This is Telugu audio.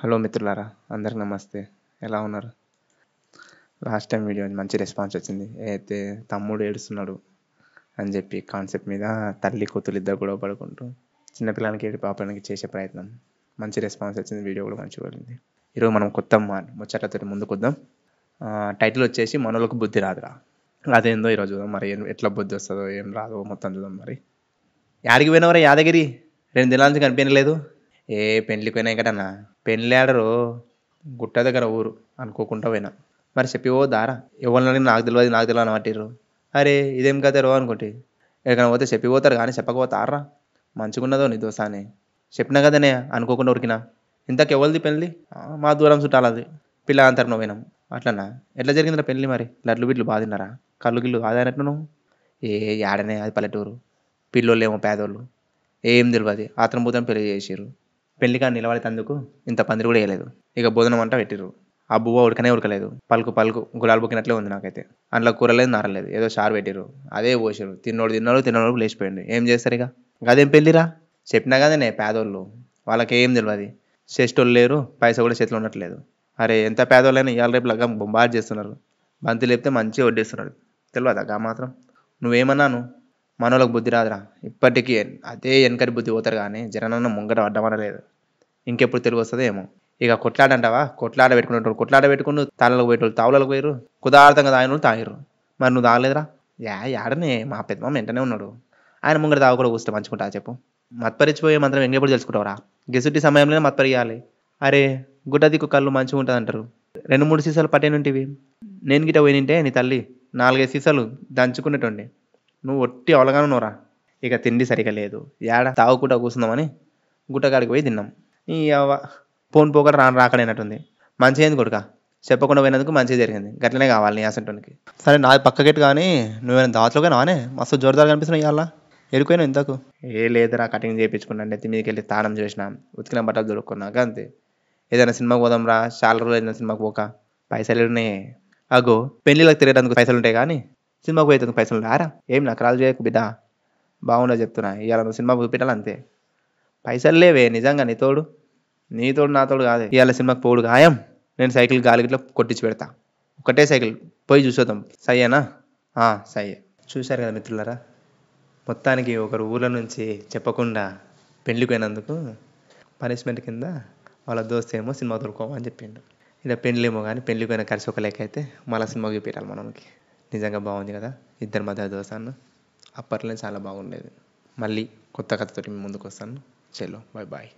హలో మిత్రులారా అందరికి నమస్తే ఎలా ఉన్నారు లాస్ట్ టైం వీడియో మంచి రెస్పాన్స్ వచ్చింది అయితే తమ్ముడు ఏడుస్తున్నాడు అని చెప్పి కాన్సెప్ట్ మీద తల్లి కూతురు ఇద్దరు గొడవ పడుకుంటూ చిన్నపిల్లలకి ఏడు పాపానికి చేసే ప్రయత్నం మంచి రెస్పాన్స్ వచ్చింది వీడియో కూడా మంచిగా వెళ్ళింది ఈరోజు మనం కొత్త ముచ్చటతో ముందుకు వద్దాం టైటిల్ వచ్చేసి మనలకు బుద్ధి రాదురా అదేందో ఈరోజు చూద్దాం మరి ఎట్లా బుద్ధి వస్తుందో ఏం రాదో మొత్తం చూద్దాం మరి యాడికి పోయినవరే యాదగిరి రెండు దినాల నుంచి కనిపించలేదు ఏ పెండ్లికి పోయినాయి కదన్నా పెళ్ళాడరు గుట్ట దగ్గర ఊరు అనుకోకుండా పోయినా మరి చెప్పి ఓ దారా ఇవ్వాలని నాకు తెలియదు నాకు తెలియదు అని పట్టిర్రు అరే ఇదేం రో అనుకోటి ఎక్కడికైనా పోతే చెప్పిపోతారు కానీ చెప్పకపోతారా మంచిగున్నదో నీ దోశ అని చెప్పినా కదనే అనుకోకుండా ఉరికినా ఇంతకు ఎవరిది పెళ్ళి మా దూరం చుట్టాలది పిల్ల అంతరం పోయినాం అట్లనా ఎట్లా జరిగిందిరా పెళ్ళి మరి లడ్లు బిడ్లు బాధిన్నారా కళ్ళు గిళ్ళు కాదనట్లు ఏ యాడనే అది పల్లెటూరు పిల్లోళ్ళు ఏమో పేదోళ్ళు ఏం తెలియదు అతను పోతాను పెళ్లి చేసారు పెళ్లిగా నిలబడి తందుకు ఇంత పందిరి కూడా వేయలేదు ఇక భోజనం అంట పెట్టిరు ఆ బువ్వ ఉడకనే ఉడకలేదు పలుకు పలుకు గులాల్ బుక్కినట్లే ఉంది నాకైతే అందులో కూరలేదు నారలేదు ఏదో షార్ పెట్టిరు అదే పోసారు తిన్నోడు తిన్నాడు తిన్నోడు లేచిపోయిండు ఏం చేస్తారు ఇక అదేం పెళ్ళిరా చెప్పినా నే పేదోళ్ళు వాళ్ళకేం తెలియదు వాళ్ళు లేరు పైసా కూడా చేతిలో ఉండట్లేదు అరే ఎంత పేదోళ్ళైనా ఇవాళ రేపు లగ్గం బొంబారు చేస్తున్నారు బంతి లేపితే మంచిగా తెలియదు తెలియదా మాత్రం నువ్వేమన్నాను మనోళ్ళకి బుద్ధి రాదురా ఇప్పటికీ అదే వెనకటి బుద్ధి పోతారు కానీ జననన్న ముంగట అడ్డమనలేదు ఇంకెప్పుడు తెలివి వస్తుంది ఏమో ఇక కొట్లాడ కొట్లాడ పెట్టుకునేటోడు కొట్లాడ పెట్టుకుని తాళ్ళకు పోయేటోళ్ళు తావులకు పోయారు కుదార్థంగా తాగిన తాగిరు మరి నువ్వు తాగలేదురా యా యాడనే మా పెద్దమ్మ వెంటనే ఉన్నాడు ఆయన ముంగట తాగు కూడా కూస్తే మంచుకుంటా చెప్పు మత్పరిచిపోయే మంత్రం ఎంగెప్పుడు తెలుసుకుంటావురా గెసుట్టి సమయంలోనే మత్పరియాలి అరే గుడ్డ దిక్కు కళ్ళు మంచిగా ఉంటుంది అంటారు రెండు మూడు సీసాలు పట్టేనుంటివి నేను గిట పోయినింటే నీ తల్లి నాలుగైదు సీసాలు దంచుకునేటండి నువ్వు ఒట్టి అవలగాను నోరా ఇక తిండి సరిగా లేదు ఏడా తాగుకుంటా కూర్చుందామని గుట్టకాడికి పోయి తిన్నాం ఈ ఫోన్ పోక రాను రాకడైనట్టుంది మంచిగా అయింది కొడుక చెప్పకుండా పోయినందుకు మంచిగా జరిగింది గట్లనే కావాలి నీ అసంటోనికి సరే నాది పక్కకెట్టు కానీ నువ్వేమైనా దాంట్లోకి నానే మస్తు జోరుదారు కనిపిస్తున్నావు ఇవాళ ఎరుకైనా ఇంతకు ఏ లేదురా కటింగ్ చేయించుకున్నాను నెత్తి మీదకి వెళ్ళి తాళం చేసిన ఉతికిన బట్టలు దొరుకున్నా అంతే ఏదైనా సినిమాకి పోదాం రా చాలా రోజులు ఏదైనా సినిమాకి పోక పైసలు ఉన్నాయి అగో పెళ్లిలకు తిరగడానికి పైసలు ఉంటాయి కానీ సినిమాకు పోయేందుకు పైసలు రారా ఏం నాకు రాలు చేయకు బిడ్డ బాగుండో చెప్తున్నా ఇవాళ నువ్వు సినిమా చూపెట్టాలి అంతే పైసలు లేవే నిజంగా నీ తోడు నీ తోడు నా తోడు కాదే ఇవాళ సినిమాకి పోడు గాయం నేను సైకిల్ గాలిగిట్లో కొట్టించి పెడతా ఒకటే సైకిల్ పోయి చూసేద్దాం సయ్యేనా సయ్యే చూశారు కదా మిత్రులరా మొత్తానికి ఒకరు ఊళ్ళ నుంచి చెప్పకుండా పోయినందుకు పనిష్మెంట్ కింద వాళ్ళ దోస్త్ ఏమో సినిమా దొరకమని చెప్పిండు ఇలా పెళ్ళేమో కానీ పోయిన కలిసి ఒక లెక్క అయితే మళ్ళీ సినిమా చూపెట్టాలి మనకి నిజంగా బాగుంది కదా ఇద్దరి మధ్య దోశ అప్పట్లో చాలా బాగుండేది మళ్ళీ కొత్త కథతో ముందుకు వస్తాను చలో బాయ్ బాయ్